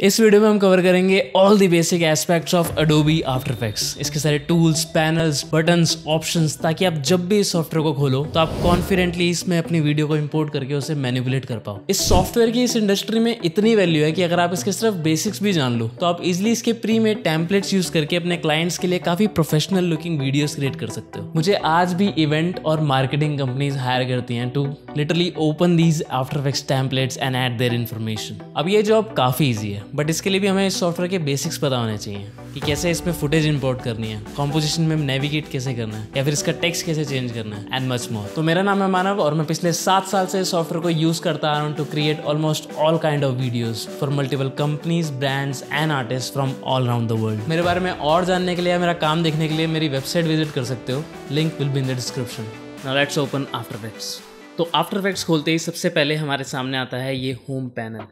इस वीडियो में हम कवर करेंगे all the basic aspects of Adobe After Effects इसके सारे टूल्स पैनल्स बटन्स ऑप्शंस ताकि आप जब भी इस सॉफ्टवेयर को खोलो तो आप कॉन्फिडेंटली इसमें अपनी वीडियो को इंपोर्ट करके उसे मैनिपुलेट कर पाओ इस सॉफ्टवेयर की इस इंडस्ट्री में इतनी वैल्यू है कि अगर आप इसके सिर्फ बेसिक्स भी जान लो तो आप इजिली इसके प्री में टैंपलेट्स यूज करके अपने क्लाइंट्स के लिए काफी प्रोफेशनल लुकिंग वीडियोज क्रिएट कर सकते हो मुझे आज भी इवेंट और मार्केटिंग कंपनीज हायर करती हैं to literally open these After Effects templates and add their information अब ये जॉब काफी ईजी है है बट इसके लिए भी हमें इस सॉफ्टवेयर के बेसिक्स पता होने चाहिए कि कैसे इसमें फुटेज इंपोर्ट करनी है कॉम्पोजिशन में नेविगेट कैसे करना है या फिर इसका टेक्स्ट कैसे चेंज करना है एंड मच मोर तो मेरा नाम है मानव और मैं पिछले सात साल से इस सॉफ्टवेयर को यूज करता आ रहा हूँ to create almost all kind of videos for multiple companies brands and artist from all around the world मेरे बारे में और जानने के लिए मेरा काम देखने के लिए मेरी वेबसाइट विजिट कर सकते हो link will be in the description now let's open After Effects तो आफ्टर इफेक्ट्स खोलते ही सबसे पहले हमारे सामने आता है ये होम पैनल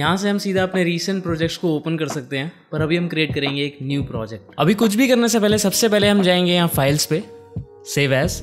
यहाँ से हम सीधा अपने रीसेंट प्रोजेक्ट्स को ओपन कर सकते हैं पर अभी हम क्रिएट करेंगे एक न्यू प्रोजेक्ट अभी कुछ भी करने से पहले सबसे पहले हम जाएंगे यहाँ फाइल्स पे save as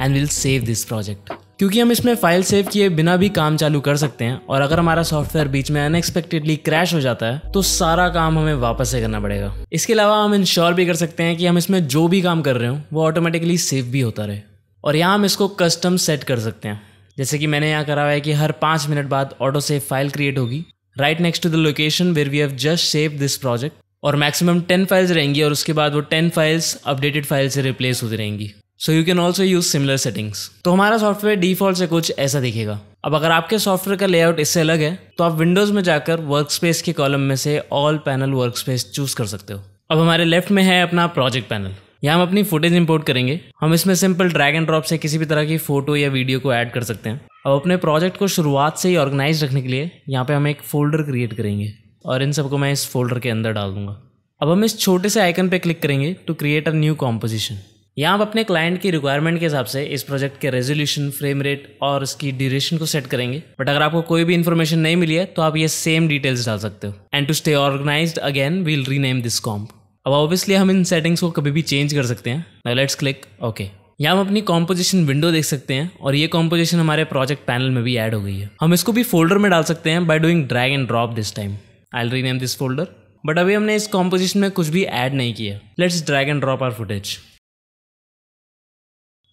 and we'll save this project क्योंकि हम इसमें फाइल सेव किए बिना भी काम चालू कर सकते हैं और अगर हमारा सॉफ्टवेयर बीच में अनएक्सपेक्टेडली क्रैश हो जाता है तो सारा काम हमें वापस से करना पड़ेगा इसके अलावा हम इंश्योर भी कर सकते हैं कि हम इसमें जो भी काम कर रहे हो वो ऑटोमेटिकली सेव भी होता रहे और यहाँ हम इसको कस्टम सेट कर सकते हैं जैसे कि मैंने यहाँ करा हुआ है कि हर पाँच मिनट बाद ऑटो सेव फाइल क्रिएट होगी right next to the location where we have just save this project और मैक्सिमम टेन फाइल्स रहेंगी और उसके बाद वो टेन फाइल्स अपडेटेड फाइल से रिप्लेस होती रहेंगी so you can also use similar settings तो हमारा सॉफ्टवेयर डिफॉल्ट से कुछ ऐसा दिखेगा अब अगर आपके सॉफ्टवेयर का लेआउट इससे अलग है तो आप विंडोज में जाकर वर्क स्पेस के कॉलम में से all panel workspace choose कर सकते हो अब हमारे लेफ्ट में है अपना प्रोजेक्ट पैनल यहाँ हम अपनी फुटेज इंपोर्ट करेंगे हम इसमें सिंपल ड्रैग एंड ड्रॉप से किसी भी तरह की फोटो या वीडियो को ऐड कर सकते हैं अब अपने प्रोजेक्ट को शुरुआत से ही ऑर्गेनाइज रखने के लिए यहाँ पे हम एक फोल्डर क्रिएट करेंगे और इन सबको मैं इस फोल्डर के अंदर डाल दूंगा अब हम इस छोटे से आइकन पर क्लिक करेंगे to create a new composition यहाँ आप अपने क्लाइंट की रिक्वायरमेंट के हिसाब से इस प्रोजेक्ट के रेजोल्यूशन फ्रेम रेट और इसकी ड्यूरेशन को सेट करेंगे बट अगर आपको कोई भी इन्फॉर्मेशन नहीं मिली है तो आप ये सेम डिटेल्स डाल सकते हो and to stay organised again we'll rename this comp अब ऑब्वियसली हम इन सेटिंग्स को कभी भी चेंज कर सकते हैं नाउ लेट्स क्लिक ओके यहाँ हम अपनी कॉम्पोजिशन विंडो देख सकते हैं और ये कॉम्पोजिशन हमारे प्रोजेक्ट पैनल में भी ऐड हो गई है हम इसको भी फोल्डर में डाल सकते हैं by doing drag and drop this time I rename this folder but अभी हमने इस कॉम्पोजिशन में कुछ भी ऐड नहीं किया let's drag and drop our footage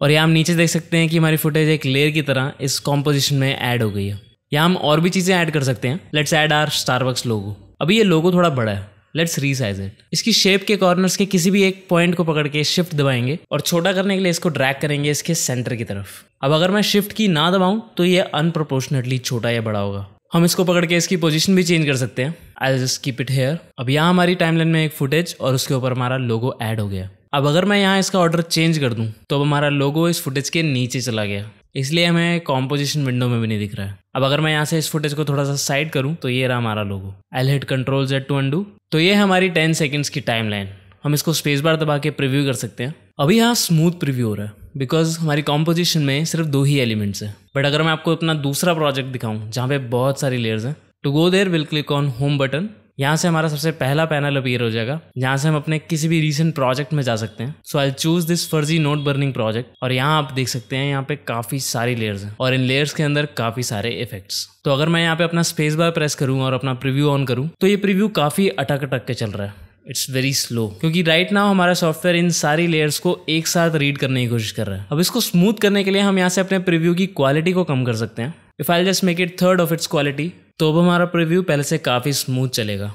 और यहाँ हम नीचे देख सकते हैं कि हमारी फुटेज एक लेयर की तरह इस कॉम्पोजिशन में ऐड हो गई है यहाँ हम और भी चीज़ें ऐड कर सकते हैं let's add our Starbucks logo अभी ये लोगो थोड़ा बड़ा है लेट्स रीसाइज इट इसकी शेप के कॉर्नर्स के किसी भी एक पॉइंट को पकड़ के शिफ्ट दबाएंगे और छोटा करने के लिए इसको ड्रैग करेंगे इसके सेंटर की तरफ अब अगर मैं शिफ्ट की ना दबाऊं तो ये अनप्रोपोर्शनेटली छोटा या बड़ा होगा हम इसको पकड़ के इसकी पोजीशन भी चेंज कर सकते हैं I just keep it here अब यहाँ हमारी टाइमलाइन में एक फुटेज और उसके ऊपर हमारा लोगो ऐड हो गया अब अगर मैं यहाँ इसका ऑर्डर चेंज कर दूँ तो अब हमारा लोगो इस फुटेज के नीचे चला गया इसलिए हमें कॉम्पोजिशन विंडो में भी नहीं दिख रहा है अब अगर मैं यहाँ से इस फुटेज को थोड़ा सा साइड करूँ तो ये रहा हमारा logo I'll hit control Z to undo तो ये हमारी टेन सेकेंड्स की टाइम लाइन हम इसको स्पेस बार दबा के प्रिव्यू कर सकते हैं अभी यहाँ स्मूथ प्रिव्यू हो रहा है बिकॉज हमारी कॉम्पोजिशन में सिर्फ दो ही एलिमेंट्स हैं बट अगर मैं आपको अपना दूसरा प्रोजेक्ट दिखाऊँ जहाँ पे बहुत सारी लेयर्स हैं to go there we'll click on home button यहाँ से हमारा सबसे पहला पैनल अपीयर हो जाएगा जहाँ से हम अपने किसी भी रिसेंट प्रोजेक्ट में जा सकते हैं so I choose this Farzi note burning project और यहाँ आप देख सकते हैं यहाँ पे काफ़ी सारी लेयर्स हैं और इन लेयर्स के अंदर काफ़ी सारे इफेक्ट्स तो अगर मैं यहाँ पे अपना स्पेस बार प्रेस करूँ और अपना प्रिव्यू ऑन करूँ तो ये प्रिव्यू काफ़ी अटक अटक के चल रहा है इट्स वेरी स्लो क्योंकि राइट right नाउ हमारा सॉफ्टवेयर इन सारी लेयर्स को एक साथ रीड करने की कोशिश कर रहा है अब इसको स्मूथ करने के लिए हम यहाँ से अपने प्रिव्यू की क्वालिटी को कम कर सकते हैं if I just make it third of its quality तो अब हमारा प्रीव्यू पहले से काफ़ी स्मूथ चलेगा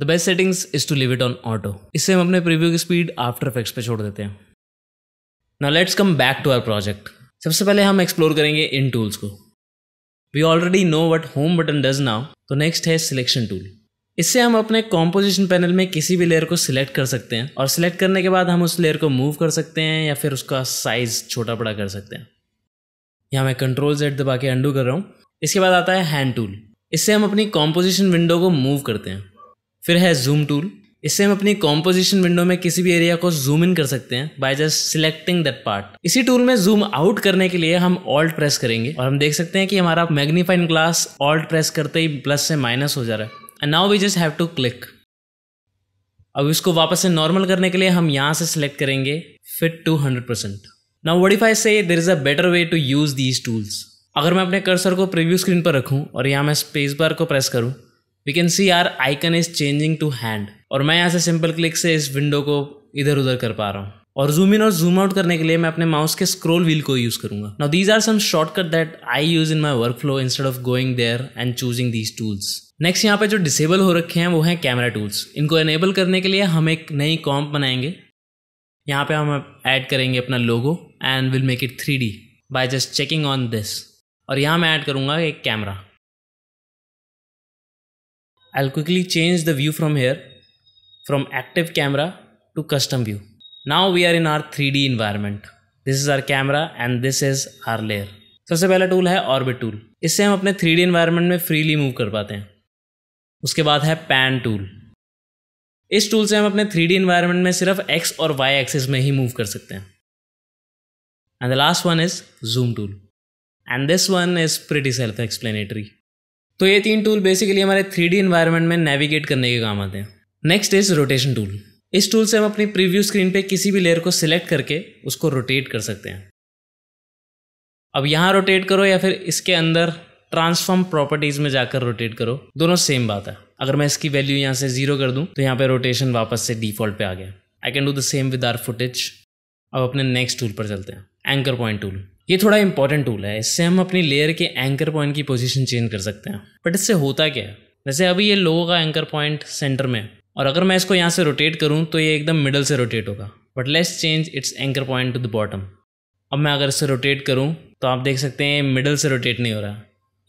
the best settings is to leave it on auto इससे हम अपने प्रीव्यू की स्पीड आफ्टर इफेक्ट्स पे छोड़ देते हैं ना let's come back to our project सबसे पहले हम एक्सप्लोर करेंगे इन टूल्स को we already know what home button does now तो नेक्स्ट है सिलेक्शन टूल इससे हम अपने कॉम्पोजिशन पैनल में किसी भी लेयर को सिलेक्ट कर सकते हैं और सिलेक्ट करने के बाद हम उस लेयर को मूव कर सकते हैं या फिर उसका साइज छोटा बड़ा कर सकते हैं यहाँ मैं कंट्रोल जेड दबा के अंडू कर रहा हूँ इसके बाद आता है हैंड टूल इससे हम अपनी कॉम्पोजिशन विंडो को मूव करते हैं फिर है जूम टूल इससे हम अपनी कॉम्पोजिशन विंडो में किसी भी एरिया को जूम इन कर सकते हैं by just selecting that part इसी टूल में जूम आउट करने के लिए हम ऑल्ट प्रेस करेंगे और हम देख सकते हैं कि हमारा मैग्नीफाइन ग्लास ऑल्ट प्रेस करते ही प्लस से माइनस हो जा रहा है and now we just have to click अब इसको वापस से नॉर्मल करने के लिए हम यहाँ से सिलेक्ट करेंगे fit to hundred percent now वडीफाई से there is a better way to use these tools अगर मैं अपने कर्सर को प्रीव्यू स्क्रीन पर रखूँ और यहाँ मैं स्पेस बार को प्रेस करूँ we can see our icon is changing to hand और मैं यहाँ से सिंपल क्लिक से इस विंडो को इधर उधर कर पा रहा हूँ और जूम इन और जूम आउट करने के लिए मैं अपने माउस के स्क्रोल व्हील को यूज़ करूंगा now these are some shortcut that I use in my workflow instead of going there and choosing these tools next यहाँ पे जो डिसेबल हो रखे हैं वो हैं कैमरा टूल्स इनको एनेबल करने के लिए हम एक नई कॉम्प बनाएंगे यहाँ पे हम ऐड करेंगे अपना logo and we'll make it three D by just checking on this और यहाँ मैं ऐड करूँगा एक camera I quickly change the view from here from active camera to custom view now we are in our three D environment this is our camera and this is our layer सबसे पहला tool है orbit tool इससे हम अपने three D environment में freely move कर पाते हैं उसके बाद है पैन टूल इस टूल से हम अपने थ्री डी इन्वायरमेंट में सिर्फ एक्स और वाई एक्सेस में ही मूव कर सकते हैं and the last one is zoom tool and this one is pretty self explanatory तो ये तीन टूल बेसिकली हमारे थ्री डी इन्वायरमेंट में नेविगेट करने के काम आते हैं नेक्स्ट इज़ रोटेशन टूल इस टूल से हम अपनी प्रीव्यू स्क्रीन पे किसी भी लेयर को सिलेक्ट करके उसको रोटेट कर सकते हैं अब यहाँ रोटेट करो या फिर इसके अंदर ट्रांसफॉर्म प्रॉपर्टीज़ में जाकर रोटेट करो दोनों सेम बात है अगर मैं इसकी वैल्यू यहाँ से ज़ीरो कर दूँ तो यहाँ पे रोटेशन वापस से डिफ़ॉल्ट पे आ गया I can do the same with our footage अब अपने नेक्स्ट टूल पर चलते हैं एंकर पॉइंट टूल ये थोड़ा इंपॉर्टेंट टूल है इससे हम अपनी लेयर के एंकर पॉइंट की पोजीशन चेंज कर सकते हैं बट इससे होता क्या है वैसे अभी ये लोगों का एंकर पॉइंट सेंटर में है और अगर मैं इसको यहाँ से रोटेट करूँ तो ये एकदम मिडल से रोटेट होगा but let's change its anchor point to the bottom अब मैं अगर इसे रोटेट करूँ तो आप देख सकते हैं मिडल से रोटेट नहीं हो रहा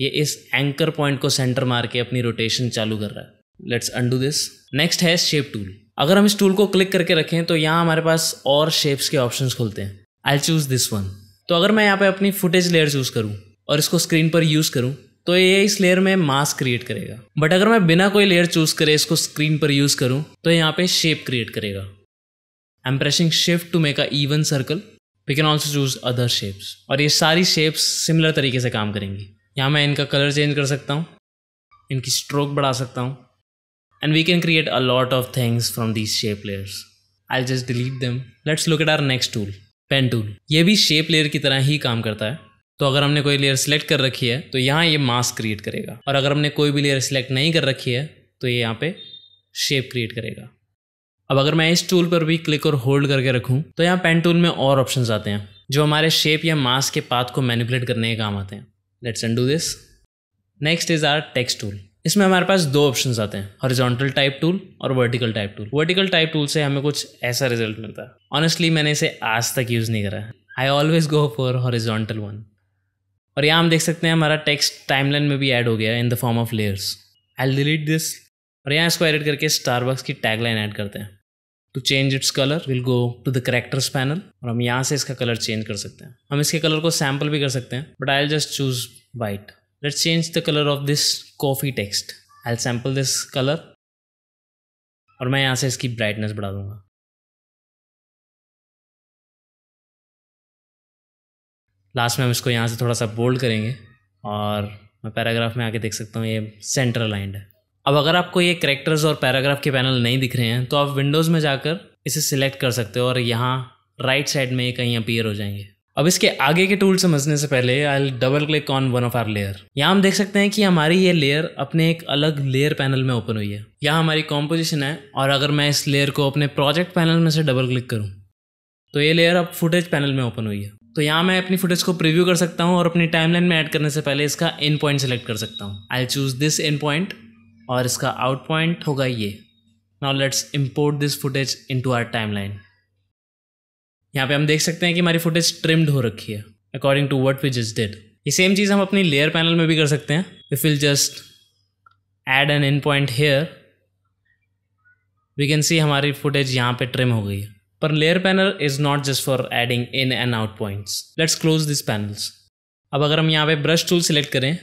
ये इस एंकर पॉइंट को सेंटर मार के अपनी रोटेशन चालू कर रहा है लेट्स अंडू दिस नेक्स्ट है शेप टूल अगर हम इस टूल को क्लिक करके रखें तो यहाँ हमारे पास और शेप्स के ऑप्शंस खुलते हैं आई चूज़ दिस वन तो अगर मैं यहाँ पे अपनी फुटेज लेयर चूज़ करूँ और इसको स्क्रीन पर यूज़ करूँ तो ये इस लेयर में मास क्रिएट करेगा बट अगर मैं बिना कोई लेयर चूज़ करे इसको स्क्रीन पर यूज़ करूँ तो यहाँ पे शेप क्रिएट करेगा I am pressing shift to make a even circle we can also choose other shapes और ये सारी शेप्स सिमिलर तरीके से काम करेंगी यहाँ मैं इनका कलर चेंज कर सकता हूँ इनकी स्ट्रोक बढ़ा सकता हूँ and we can create a lot of things from these shape layers I just delete them let's look at our next tool pen tool ये भी शेप लेयर की तरह ही काम करता है तो अगर हमने कोई लेयर सेलेक्ट कर रखी है तो यहाँ ये मास्क क्रिएट करेगा और अगर हमने कोई भी लेयर सेलेक्ट नहीं कर रखी है तो ये यहाँ पे शेप क्रिएट करेगा अब अगर मैं इस टूल पर भी क्लिक और होल्ड करके रखूँ तो यहाँ पेन टूल में और ऑप्शन आते हैं जो हमारे शेप या मास्क के पाथ को मैनिपुलेट करने के काम आते हैं let's undo this next is our text tool इसमें हमारे पास दो ऑप्शन आते हैं हॉरिजॉन्टल टाइप टूल और vertical type tool vertical type tool से हमें कुछ ऐसा रिजल्ट मिलता है ऑनेस्टली मैंने इसे आज तक यूज़ नहीं करा I always go for horizontal one और यहाँ हम देख सकते हैं हमारा टेक्स्ट टाइमलाइन में भी ऐड हो गया है in the form of layers I delete this और यहाँ इसको एडिट करके स्टारबक्स की टैगलाइन ऐड करते हैं to change its colour we'll go to the characters panel और हम यहाँ से इसका कलर चेंज कर सकते हैं हम इसके कलर को सैम्पल भी कर सकते हैं but I just choose white Let's change the color of this coffee text. I'll sample this color और मैं यहाँ से इसकी ब्राइटनेस बढ़ा दूंगा लास्ट में हम इसको यहाँ से थोड़ा सा बोल्ड करेंगे और मैं पैराग्राफ में आके देख सकता हूँ ये सेंटर लाइंड है अब अगर आपको ये करेक्टर्स और पैराग्राफ के पैनल नहीं दिख रहे हैं तो आप विंडोज़ में जाकर इसे सिलेक्ट कर सकते हो और यहाँ राइट साइड में ये कहीं अपीयर हो जाएंगे अब इसके आगे के टूल समझने से पहले I double click on one of our layer यहाँ हम देख सकते हैं कि हमारी ये लेयर अपने एक अलग लेयर पैनल में ओपन हुई है यहाँ हमारी कॉम्पोजिशन है और अगर मैं इस लेयर को अपने प्रोजेक्ट पैनल में से डबल क्लिक करूँ तो ये लेयर अब फुटेज पैनल में ओपन हुई है तो यहाँ मैं अपनी फुटेज को प्रीव्यू कर सकता हूँ और अपनी टाइमलाइन में ऐड करने से पहले इसका इन पॉइंट सेलेक्ट कर सकता हूँ I choose this in point और इसका आउट पॉइंट होगा ये now let's import this footage into our timeline यहाँ पे हम देख सकते हैं कि हमारी फुटेज ट्रिम्ड हो रखी है according to what we just did ये सेम चीज़ हम अपनी लेयर पैनल में भी कर सकते हैं if we'll just add an in point here we can see हमारी फुटेज यहाँ पे ट्रिम हो गई है पर layer panel is not just for adding in and out points let's close this panels अब अगर हम यहाँ पे ब्रश टूल सेलेक्ट करें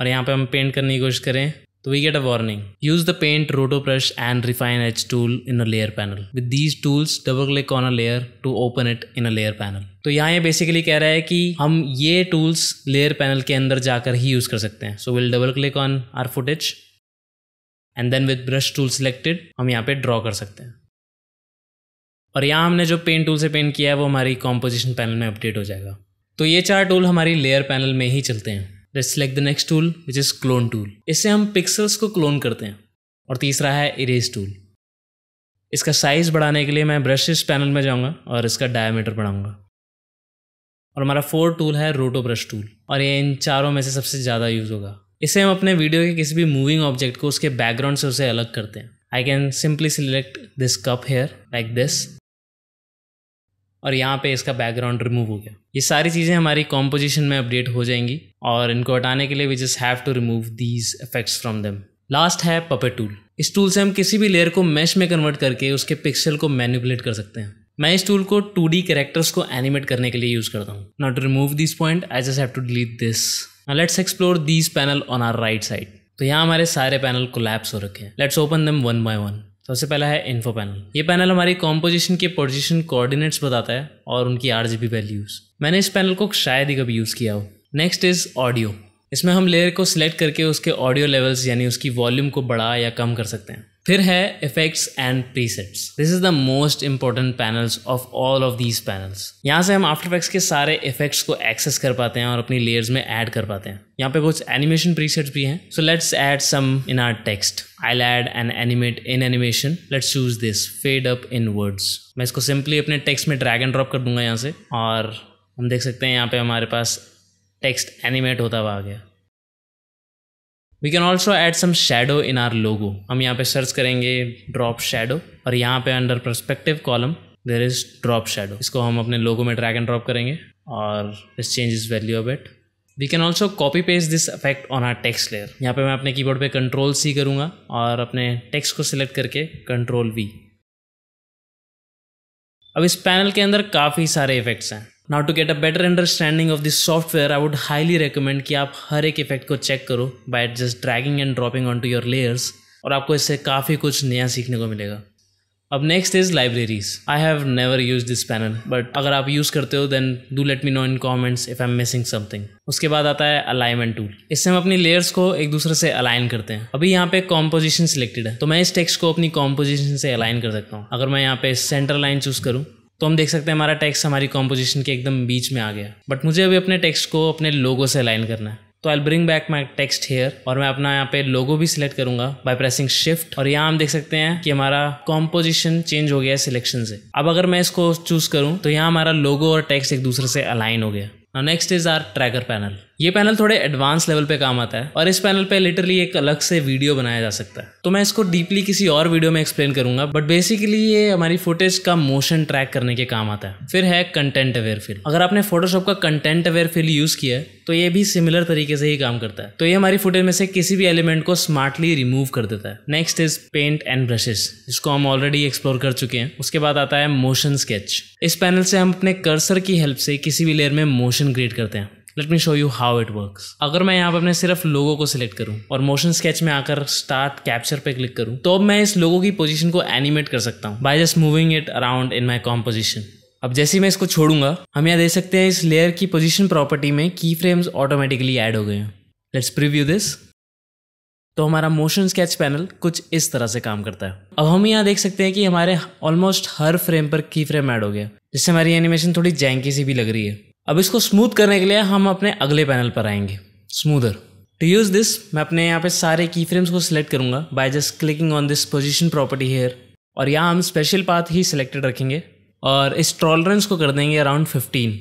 और यहाँ पे हम पेंट करने की कोशिश करें So we get a warning. Use the paint, rotobrush and refine edge tool in a layer panel. With these tools, double click on a layer to open it in a layer panel. तो यहाँ ये basically कह रहा है कि हम ये tools layer panel के अंदर जाकर ही यूज़ कर सकते हैं so we'll double click on our footage and then with brush tool selected हम यहाँ पे ड्रॉ कर सकते हैं और यहाँ हमने जो पेंट टूल से पेंट किया है वो हमारी कॉम्पोजिशन पैनल में अपडेट हो जाएगा तो ये चार टूल हमारी लेयर पैनल में ही चलते हैं let's select the next tool which is clone tool इससे हम पिक्सल्स को क्लोन करते हैं और तीसरा है इरेज टूल इसका साइज़ बढ़ाने के लिए मैं ब्रशेस पैनल में जाऊंगा और इसका डायमीटर बढ़ाऊंगा और हमारा फोर टूल है रोटो ब्रश टूल और ये इन चारों में से सबसे ज़्यादा यूज़ होगा इसे हम अपने वीडियो के किसी भी मूविंग ऑब्जेक्ट को उसके बैकग्राउंड से उसे अलग करते हैं I can simply select this cup here like this और यहाँ पे इसका बैकग्राउंड रिमूव हो गया ये सारी चीज़ें हमारी कॉम्पोजिशन में अपडेट हो जाएंगी और इनको हटाने के लिए we just have to remove these effects from them last है पपेट टूल इस टूल से हम किसी भी लेयर को मैश में कन्वर्ट करके उसके पिक्सल को मैनिपुलेट कर सकते हैं मैं इस टूल को टू डी करेक्टर्स को एनिमेट करने के लिए यूज़ करता हूँ not to remove this point I just have to delete this let's explore this panel on our right side तो यहाँ हमारे सारे पैनल कोलैप्स हो रखे हैं let's open them one by one सबसे पहला है इन्फो पैनल ये पैनल हमारी कॉम्पोजिशन के पोजिशन कोऑर्डिनेट्स बताता है और उनकी आर वैल्यूज मैंने इस पैनल को शायद ही कभी यूज़ किया हो नेक्स्ट इज़ ऑडियो इसमें हम लेयर को सिलेक्ट करके उसके ऑडियो लेवल्स यानी उसकी वॉल्यूम को बढ़ा या कम कर सकते हैं फिर है effects and presets this is the most important panels of all of these panels यहाँ से हम आफ्टर इफेक्ट्स के सारे इफेक्ट्स को एक्सेस कर पाते हैं और अपनी लेयर्स में ऐड कर पाते हैं यहाँ पे कुछ एनिमेशन प्रीसेट्स भी हैं so let's add some in our text I add an animate in animation let's choose this fade up in words मैं इसको सिंपली अपने टेक्स्ट में ड्रैग एंड ड्रॉप कर दूंगा यहाँ से और हम देख सकते हैं यहाँ पे हमारे पास टेक्स्ट एनिमेट होता हुआ आ गया we can also add some shadow in our logo हम यहाँ पे सर्च करेंगे ड्रॉप शेडो और यहाँ पे under perspective column there is drop shadow इसको हम अपने लोगो में ड्रैग एंड ड्रॉप करेंगे और इस change is value of it we can also copy paste this effect on our text layer यहाँ पे मैं अपने कीबोर्ड पे कंट्रोल सी करूँगा और अपने टेक्स्ट को सिलेक्ट करके कंट्रोल वी अब इस पैनल के अंदर काफ़ी सारे इफेक्ट्स हैं now to get a better understanding of this software I would highly recommend कि आप हर एक इफेक्ट को चेक करो by just dragging and dropping on to your layers और आपको इससे काफ़ी कुछ नया सीखने को मिलेगा अब next is libraries I have never use this panel but अगर आप यूज़ करते हो then do let me know in comments if I am missing something उसके बाद आता है अलाइनमेंट टूल इससे हम अपनी लेयर्स को एक दूसरे से अलाइन करते हैं अभी यहाँ पे कॉम्पोजिशन सिलेक्टेड है तो मैं इस टेक्स्ट को अपनी कॉम्पोजिशन से अलाइन कर सकता हूँ अगर मैं यहाँ पे सेंटर लाइन चूज करूँ तो हम देख सकते हैं हमारा टेक्स्ट हमारी कॉम्पोजिशन के एकदम बीच में आ गया बट मुझे अभी अपने टेक्स्ट को अपने लोगो से अलाइन करना है तो I bring back my text here और मैं अपना यहाँ पे लोगो भी सिलेक्ट करूंगा बाय प्रेसिंग शिफ्ट और यहाँ हम देख सकते हैं कि हमारा कॉम्पोजिशन चेंज हो गया है सिलेक्शन से अब अगर मैं इसको चूज करूँ तो यहाँ हमारा लोगो और टेक्स्ट एक दूसरे से अलाइन हो गया next is our tracker panel ये पैनल थोड़े एडवांस लेवल पे काम आता है और इस पैनल पे लिटरली एक अलग से वीडियो बनाया जा सकता है तो मैं इसको डीपली किसी और वीडियो में एक्सप्लेन करूंगा बट बेसिकली ये हमारी फुटेज का मोशन ट्रैक करने के काम आता है फिर है कंटेंट अवेयर फिल अगर आपने फोटोशॉप का कंटेंट अवेयर फिल यूज किया है तो ये भी सिमिलर तरीके से ही काम करता है तो ये हमारी फुटेज में से किसी भी एलिमेंट को स्मार्टली रिमूव कर देता है next is paint and brushes जिसको हम ऑलरेडी एक्सप्लोर कर चुके हैं उसके बाद आता है मोशन स्केच इस पैनल से हम अपने कर्सर की हेल्प से किसी भी लेयर में मोशन क्रिएट करते हैं let me show you how it work अगर मैं यहाँ पर अपने सिर्फ लोगों को सिलेक्ट करूँ और मोशन स्केच में आकर स्टार्ट कैप्चर पे क्लिक करूँ तो अब मैं इस लोगों की पोजिशन को एनिमेट कर सकता हूँ by just moving it around in my composition अब जैसे ही मैं इसको छोड़ूंगा हम यहाँ देख सकते हैं इस लेयर की पोजिशन प्रॉपर्टी में की फ्रेम्स ऑटोमेटिकली एड हो गए हैं लेट्स प्रिव्यू दिस तो हमारा मोशन स्केच पैनल कुछ इस तरह से काम करता है अब हम यहाँ देख सकते हैं कि हमारे ऑलमोस्ट हर फ्रेम पर की फ्रेम ऐड हो गया जिससे हमारी एनिमेशन थोड़ी जैंकी सी भी लग रही है अब इसको स्मूथ करने के लिए हम अपने अगले पैनल पर आएंगे स्मूदर टू यूज़ दिस मैं अपने यहाँ पे सारे की फ्रेम्स को सिलेक्ट करूँगा by just clicking on this position property here और यहाँ हम स्पेशल पाथ ही सिलेक्टेड रखेंगे और इस टॉलरेंस को कर देंगे अराउंड फिफ्टीन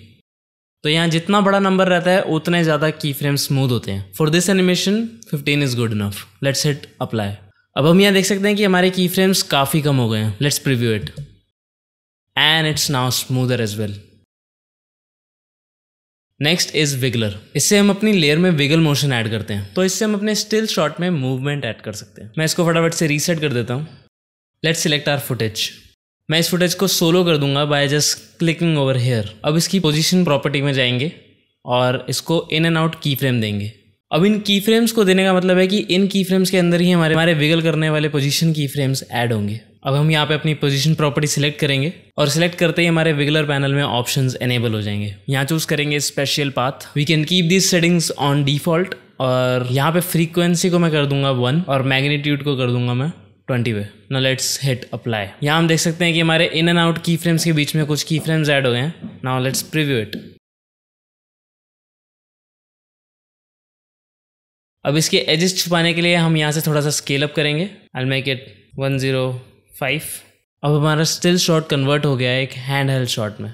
तो यहाँ जितना बड़ा नंबर रहता है उतने ज़्यादा की फ्रेम स्मूद होते हैं for this animation 15 is good enough let's hit apply अब हम यहाँ देख सकते हैं कि हमारे की फ्रेम्स काफ़ी कम हो गए हैं let's preview it and it's now smoother as well next is wiggler इससे हम अपनी लेयर में विगल मोशन ऐड करते हैं तो इससे हम अपने स्टिल शॉट में मूवमेंट ऐड कर सकते हैं मैं इसको फटाफट से रीसेट कर देता हूँ लेट्स सिलेक्ट आर फुटेज मैं इस फुटेज को सोलो कर दूंगा by just clicking over here अब इसकी पोजीशन प्रॉपर्टी में जाएंगे और इसको in and out key frame देंगे अब इन की फ्रेम्स को देने का मतलब है कि इन की फ्रेम्स के अंदर ही हमारे हमारे विगल करने वाले पोजिशन की फ्रेम्स ऐड होंगे अब हम यहाँ पे अपनी पोजीशन प्रॉपर्टी सिलेक्ट करेंगे और सिलेक्ट करते ही हमारे विगुलर पैनल में ऑप्शंस एनेबल हो जाएंगे यहाँ चूज़ करेंगे special path we can keep this settings on default और यहाँ पे फ्रीक्वेंसी को मैं कर दूंगा वन और मैग्नीट्यूड को कर दूंगा मैं ट्वेंटी पे ना लेट्स हिट अप्लाई यहाँ हम देख सकते हैं कि हमारे in and out key frames के बीच में कुछ की फ्रेम्स एड हो गए हैं नाउ लेट्स प्रिव्यू इट अब इसके एजिस्ट छुपाने के लिए हम यहाँ से थोड़ा सा स्केल अप करेंगे I make it one zero five अब हमारा स्टिल शॉट कन्वर्ट हो गया है एक हैंड हेल्ड शॉट में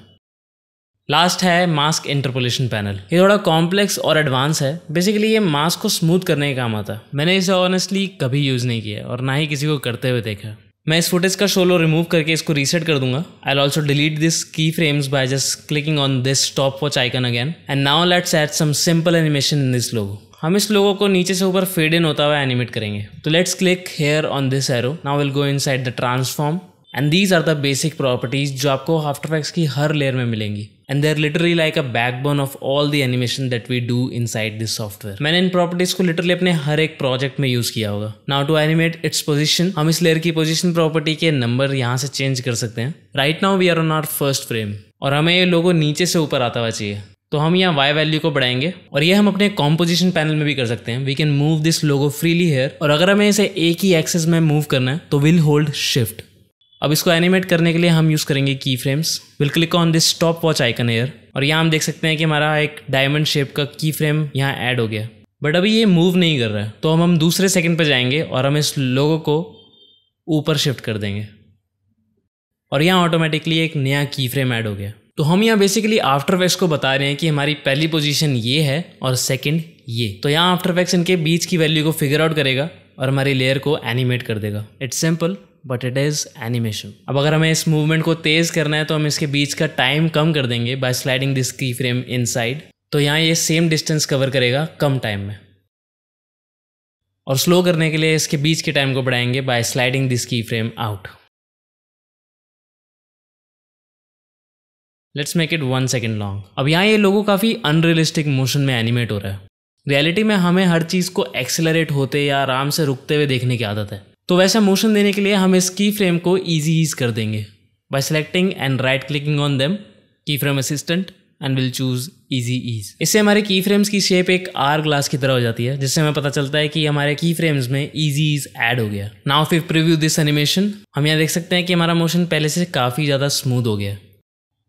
लास्ट है मास्क इंटरपोलेशन पैनल ये थोड़ा कॉम्प्लेक्स और एडवांस है बेसिकली ये मास्क को स्मूथ करने का काम आता है मैंने इसे ऑनेस्टली कभी यूज़ नहीं किया और ना ही किसी को करते हुए देखा मैं इस फुटेज का शोलो रिमूव करके इसको रीसेट कर दूंगा I also delete this key frames by just clicking on this stop watch icon again and now let's add some simple animation in this logo हम इस लोगों को नीचे से ऊपर फेड इन होता हुआ एनिमेट करेंगे तो let's click here on this arrow now will go inside the transform and these are the basic properties जो आपको आफ्टर इफेक्ट्स की हर लेयर में मिलेंगी and they're literally like a backbone of all the animation that we do inside this software मैंने इन properties को literally अपने हर एक प्रोजेक्ट में यूज किया होगा now to animate its position हम इस लेयर की पोजिशन प्रॉपर्टी के नंबर यहाँ से चेंज कर सकते हैं right now we are on our first frame और हमें ये लोगो नीचे से ऊपर आता हुआ चाहिए तो हम यहाँ वाई वैल्यू को बढ़ाएंगे और ये हम अपने कॉम्पोजिशन पैनल में भी कर सकते हैं we can move this logo freely here और अगर हमें इसे एक ही एक्सेस में मूव करना है तो विल होल्ड शिफ्ट अब इसको एनिमेट करने के लिए हम यूज़ करेंगे key frames will click on this stop watch icon here और यहाँ हम देख सकते हैं कि हमारा एक डायमंड शेप का की फ्रेम यहाँ ऐड हो गया बट अभी ये मूव नहीं कर रहा है तो हम हम दूसरे सेकंड पर जाएंगे और हम इस लोगो को ऊपर शिफ्ट कर देंगे और यहाँ ऑटोमेटिकली एक नया की फ्रेम ऐड हो गया तो हम यहाँ बेसिकली आफ्टर वैक्स को बता रहे हैं कि हमारी पहली पोजीशन ये है और सेकेंड ये तो यहाँ आफ्टर वैक्स इनके बीच की वैल्यू को फिगर आउट करेगा और हमारी लेयर को एनिमेट कर देगा it's simple but it is animation अब अगर हमें इस मूवमेंट को तेज़ करना है तो हम इसके बीच का टाइम कम कर देंगे by sliding this key frame in तो यहाँ ये सेम डिस्टेंस कवर करेगा कम टाइम में और स्लो करने के लिए इसके बीच के टाइम को बढ़ाएंगे by sliding this key frame out let's make it one second long अब यहाँ ये लोगों काफ़ी अनरियलिस्टिक मोशन में एनिमेट हो रहा है रियलिटी में हमें हर चीज़ को एक्सेलरेट होते या आराम से रुकते हुए देखने की आदत है तो वैसा मोशन देने के लिए हम इस की फ्रेम को ईजी ईज कर देंगे by selecting and right clicking on them key frame assistant and will choose easy ease इससे हमारे की फ्रेम्स की शेप एक आर ग्लास की तरह हो जाती है जिससे हमें पता चलता है कि हमारे की फ्रेम्स में ईजी ईज ऐड हो गया नाउ फिफ प्रिव्यू दिस एनिमेशन हम यहाँ देख सकते हैं कि हमारा मोशन पहले से काफ़ी ज़्यादा स्मूथ हो गया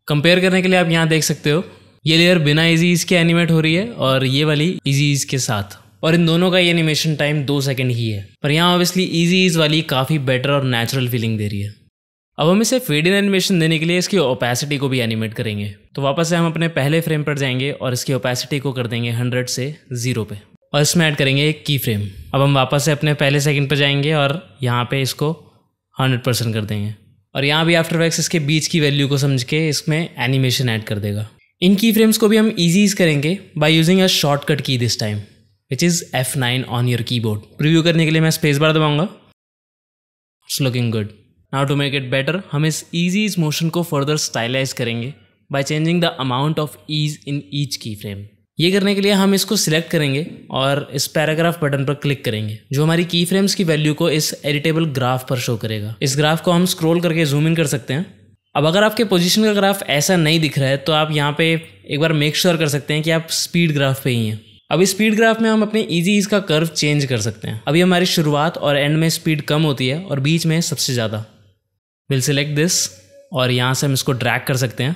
कंपेयर करने के लिए आप यहाँ देख सकते हो ये लेयर बिना इजीज के एनिमेट हो रही है और ये वाली इजीज के साथ और इन दोनों का ये एनिमेशन टाइम दो सेकेंड ही है पर यहाँ ऑब्वियसली इज वाली काफ़ी बेटर और नेचुरल फीलिंग दे रही है अब हम इसे फेड इन एनिमेशन देने के लिए इसकी ओपेसिटी को भी एनिमेट करेंगे तो वापस से हम अपने पहले फ्रेम पर जाएंगे और इसकी ओपेसिटी को कर देंगे हंड्रेड से ज़ीरो पे और इसमें ऐड करेंगे एक की फ्रेम अब हम वापस से अपने पहले सेकंड पर जाएंगे और यहाँ पे इसको हंड्रेड परसेंट कर देंगे और यहाँ भी आफ्टर वैक्स इसके बीच की वैल्यू को समझ के इसमें एनिमेशन ऐड कर देगा इन की फ्रेम्स को भी हम ईजीज करेंगे by using a shortcut key this time which is F nine on your keyboard review करने के लिए मैं स्पेस बार दबाऊंगा it's looking good now to make it better हम इस ईजी मोशन को फर्दर स्टाइलाइज करेंगे by changing the amount of ease in each key frame ये करने के लिए हम इसको सिलेक्ट करेंगे और इस पैराग्राफ बटन पर क्लिक करेंगे जो हमारी की फ्रेम्स की वैल्यू को इस एडिटेबल ग्राफ पर शो करेगा इस ग्राफ को हम स्क्रॉल करके जूम इन कर सकते हैं अब अगर आपके पोजीशन का ग्राफ ऐसा नहीं दिख रहा है तो आप यहाँ पे एक बार मेक श्योर sure कर सकते हैं कि आप स्पीड ग्राफ पे ही हैं अब इस स्पीड ग्राफ में हम अपने इजी इसका कर्व चेंज कर सकते हैं अभी हमारी शुरुआत और एंड में स्पीड कम होती है और बीच में सबसे ज़्यादा विल सेलेक्ट दिस और यहाँ से हम इसको ड्रैग कर सकते हैं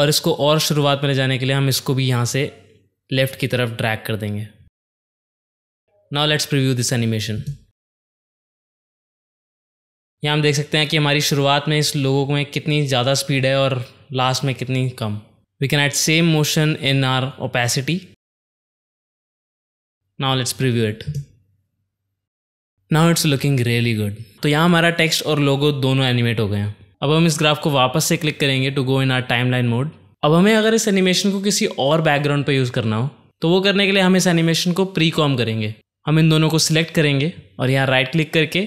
और इसको और शुरुआत में ले जाने के लिए हम इसको भी यहाँ से लेफ़्ट की तरफ ड्रैग कर देंगे now let's preview this animation यहाँ हम देख सकते हैं कि हमारी शुरुआत में इस लोगों में कितनी ज़्यादा स्पीड है और लास्ट में कितनी कम we can add same motion in our opacity now let's preview it now it's looking really good तो यहाँ हमारा टेक्स्ट और लोगो दोनों एनिमेट हो गए हैं अब हम इस ग्राफ को वापस से क्लिक करेंगे to go in our time mode अब हमें अगर इस एनिमेशन को किसी और बैकग्राउंड पर यूज़ करना हो तो वो करने के लिए हम इस एनिमेशन को प्री कॉम करेंगे हम इन दोनों को सिलेक्ट करेंगे और यहाँ राइट क्लिक करके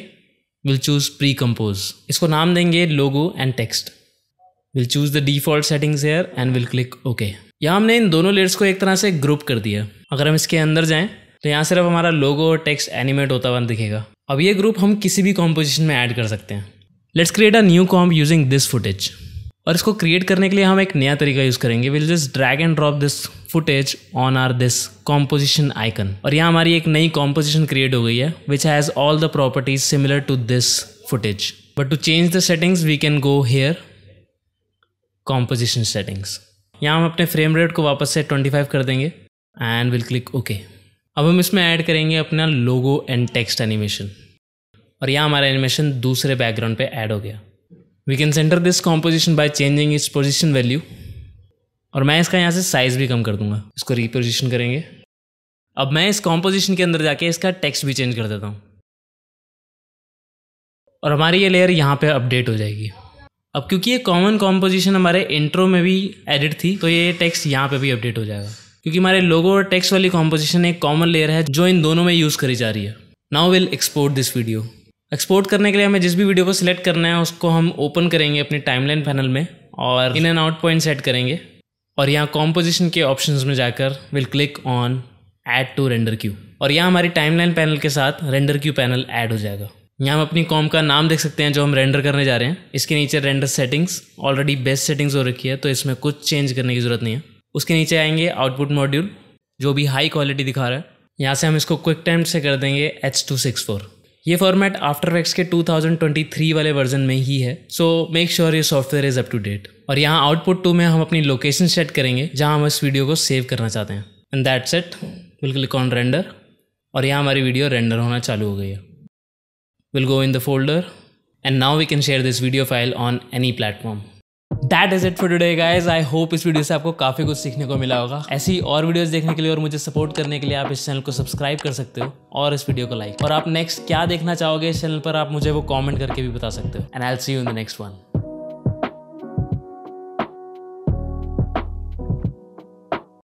विल चूज़ प्री कम्पोज इसको नाम देंगे logo and text will choose the default settings here and will click okay यहाँ हमने इन दोनों लेयर्स को एक तरह से ग्रुप कर दिया अगर हम इसके अंदर जाएँ तो यहाँ सिर्फ हमारा लोगो और टेक्स्ट एनिमेट होता हुआ दिखेगा अब ये ग्रुप हम किसी भी कॉम्पोजिशन में ऐड कर सकते हैं let's create a new comp using this footage और इसको क्रिएट करने के लिए हम एक नया तरीका यूज़ करेंगे will just drag and drop this footage on our this composition icon और यहाँ हमारी एक नई कॉम्पोजिशन क्रिएट हो गई है which has all the properties similar to this footage but to change the settings we can go here composition settings यहाँ हम अपने फ्रेम रेट को वापस से ट्वेंटी फाइव कर देंगे एंड विल क्लिक ओके अब हम इसमें ऐड करेंगे अपना लोगो एंड टेक्स्ट एनिमेशन और यहाँ हमारा एनिमेशन दूसरे बैकग्राउंड पे ऐड हो गया we can center this composition by changing its position value और मैं इसका यहाँ से साइज़ भी कम कर दूंगा इसको रिपोजिशन करेंगे अब मैं इस कॉम्पोजिशन के अंदर जाके इसका टेक्स्ट भी चेंज कर देता हूँ और हमारी ये लेयर यहाँ पे अपडेट हो जाएगी अब क्योंकि ये कॉमन कॉम्पोजिशन हमारे इंट्रो में भी एडिट थी तो ये टेक्स्ट यहाँ पे भी अपडेट हो जाएगा क्योंकि हमारे लोगो और टेक्स्ट वाली कॉम्पोजिशन एक कॉमन लेयर है जो इन दोनों में यूज़ करी जा रही है now will export this video export करने के लिए हमें जिस भी वीडियो को सिलेक्ट करना है उसको हम ओपन करेंगे अपने टाइमलाइन पैनल में और in and out point set करेंगे और यहाँ कॉम्पोजिशन के ऑप्शन में जाकर will click on add to render queue और यहाँ हमारी टाइमलाइन पैनल के साथ रेंडर क्यू पैनल ऐड हो जाएगा यहाँ हम अपनी कॉम का नाम देख सकते हैं जो हम रेंडर करने जा रहे हैं इसके नीचे render settings already best settings हो रखी है तो इसमें कुछ चेंज करने की ज़रूरत नहीं है उसके नीचे आएंगे आउटपुट मॉड्यूल जो भी हाई क्वालिटी दिखा रहा है यहाँ से हम इसको क्विक टाइम से कर देंगे एच टू सिक्स फोर ये फॉर्मेट आफ्टर वैक्स के 2023 वाले वर्जन में ही है सो मेक श्योर ये software is up to date और यहाँ आउटपुट टू में हम अपनी लोकेशन सेट करेंगे जहाँ हम इस वीडियो को सेव करना चाहते हैं and that set will click on render और यहाँ हमारी वीडियो रेंडर होना चालू हो गई है will go in the folder and now we can share this video file on any platform that is it for today guys I hope इस वीडियो से आपको काफी कुछ सीखने को मिला होगा ऐसी और वीडियोस देखने के लिए और मुझे सपोर्ट करने के लिए आप इस चैनल को सब्सक्राइब कर सकते हो और इस वीडियो को लाइक और आप नेक्स्ट क्या देखना चाहोगे इस चैनल पर आप मुझे वो कॉमेंट करके भी बता सकते हो and I see you in the next one